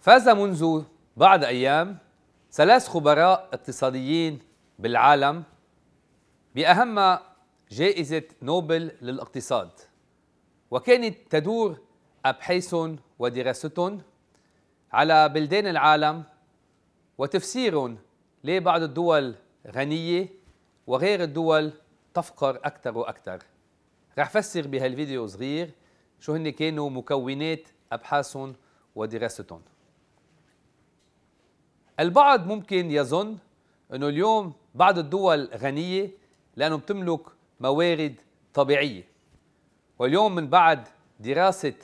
فاز منذ بعد أيام ثلاث خبراء اقتصاديين بالعالم بأهم جائزة نوبل للاقتصاد وكانت تدور أبحاثهم ودراستهم على بلدان العالم وتفسير بعض الدول غنية وغير الدول تفقر أكثر وأكثر رح فسر بهالفيديو صغير شو هن كانوا مكونات أبحاثهم ودراستهم البعض ممكن يظن أنه اليوم بعض الدول غنية لأنه بتملك موارد طبيعية واليوم من بعد دراسة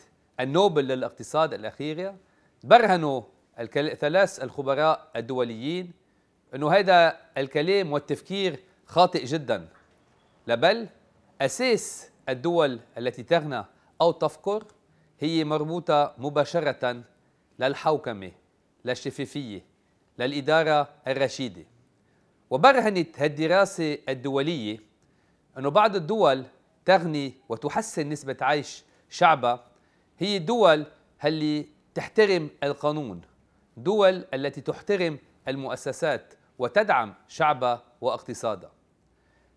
النوبل للاقتصاد الأخيرة برهنوا ثلاث الخبراء الدوليين أنه هذا الكلام والتفكير خاطئ جدا لبل أساس الدول التي تغنى أو تفقر هي مربوطة مباشرة للحوكمة للشفافية للإدارة الرشيدة وبرهنت هالدراسة الدولية أنه بعض الدول تغني وتحسن نسبة عيش شعبها هي الدول اللي تحترم القانون دول التي تحترم المؤسسات وتدعم شعبها واقتصادها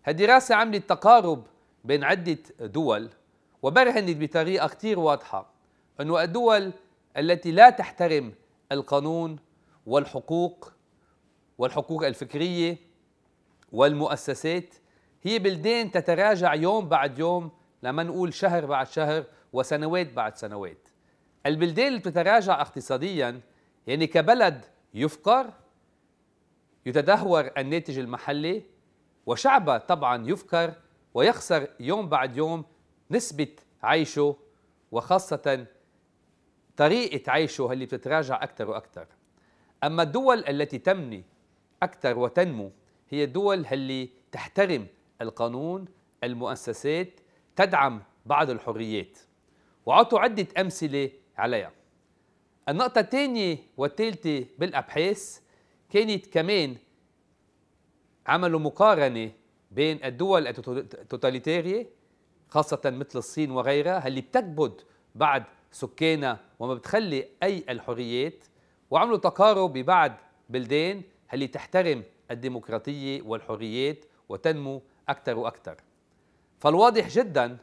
هالدراسة عملت تقارب بين عدة دول وبرهنت بطريقة كتير واضحة أنه الدول التي لا تحترم القانون والحقوق والحقوق الفكريه والمؤسسات هي بلدان تتراجع يوم بعد يوم لما نقول شهر بعد شهر وسنوات بعد سنوات البلدان اللي بتتراجع اقتصاديا يعني كبلد يفقر يتدهور الناتج المحلي وشعبه طبعا يفكر ويخسر يوم بعد يوم نسبة عيشه وخاصة طريقة عيشه اللي بتتراجع أكثر وأكثر أما الدول التي تمني أكثر وتنمو هي الدول اللي تحترم القانون المؤسسات تدعم بعض الحريات وعطوا عدة أمثلة عليها النقطة الثانية والثالثة بالأبحاث كانت كمان عملوا مقارنة بين الدول التوتاليتارية خاصة مثل الصين وغيرها اللي بتكبد بعد سكانها وما بتخلي أي الحريات وعملوا تقارب ببعض بلدان اللي تحترم الديمقراطية والحريات وتنمو أكثر وأكثر فالواضح جدا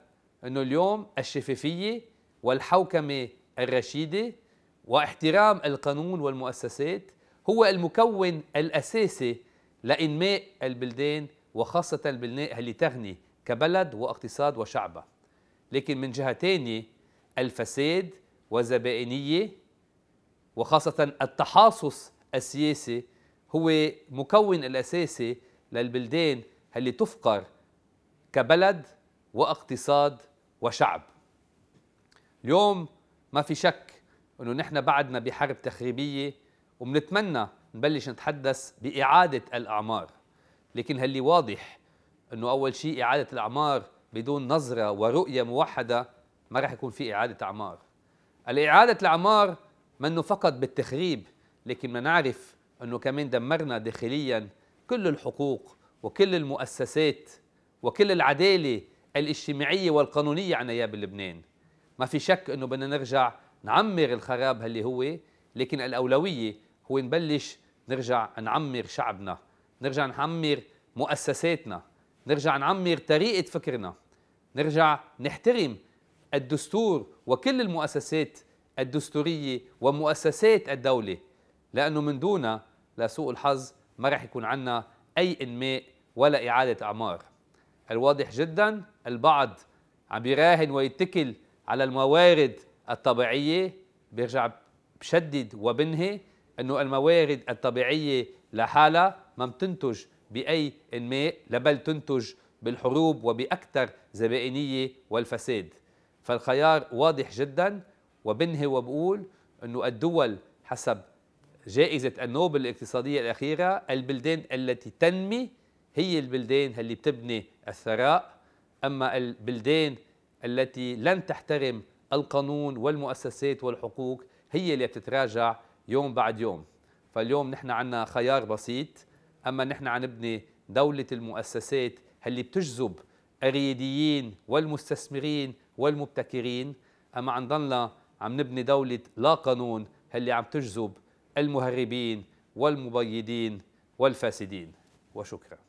أنه اليوم الشفافية والحوكمة الرشيدة واحترام القانون والمؤسسات هو المكون الأساسي لإنماء البلدان وخاصة البلدان اللي تغني كبلد واقتصاد وشعبه لكن من جهة تانية الفساد والزبائنية وخاصة التحاصص السياسي هو مكون الأساسي للبلدان اللي تفقر كبلد واقتصاد وشعب اليوم ما في شك انه نحن بعدنا بحرب تخريبيه وبنتمنى نبلش نتحدث باعاده الاعمار لكن هاللي واضح انه اول شيء اعاده الاعمار بدون نظره ورؤيه موحده ما راح يكون في اعاده اعمار الاعاده الاعمار منه فقط بالتخريب لكن ما نعرف أنه كمان دمرنا داخليا كل الحقوق وكل المؤسسات وكل العدالة الاجتماعية والقانونية عن نياب لبنان ما في شك أنه بدنا نرجع نعمر الخراب اللي هو لكن الأولوية هو نبلش نرجع نعمر شعبنا نرجع نعمر مؤسساتنا نرجع نعمر طريقة فكرنا نرجع نحترم الدستور وكل المؤسسات الدستورية ومؤسسات الدولة لأنه من دونها لسوء الحظ ما رح يكون عنا أي إنماء ولا إعادة أعمار الواضح جدا البعض عم يراهن ويتكل على الموارد الطبيعية بيرجع بشدد وبنهي أنه الموارد الطبيعية لحالها ما بتنتج بأي إنماء لبل تنتج بالحروب وبأكثر زبائنية والفساد فالخيار واضح جداً وبنهي وبقول أنه الدول حسب جائزة النوبل الاقتصادية الأخيرة البلدان التي تنمي هي البلدان اللي بتبني الثراء أما البلدان التي لن تحترم القانون والمؤسسات والحقوق هي اللي بتتراجع يوم بعد يوم فاليوم نحن عندنا خيار بسيط أما نحن عم نبني دولة المؤسسات اللي بتجذب الرياديين والمستثمرين والمبتكرين أما عم نضلنا عم نبني دولة لا قانون اللي عم تجذب المهربين والمبيدين والفاسدين وشكرا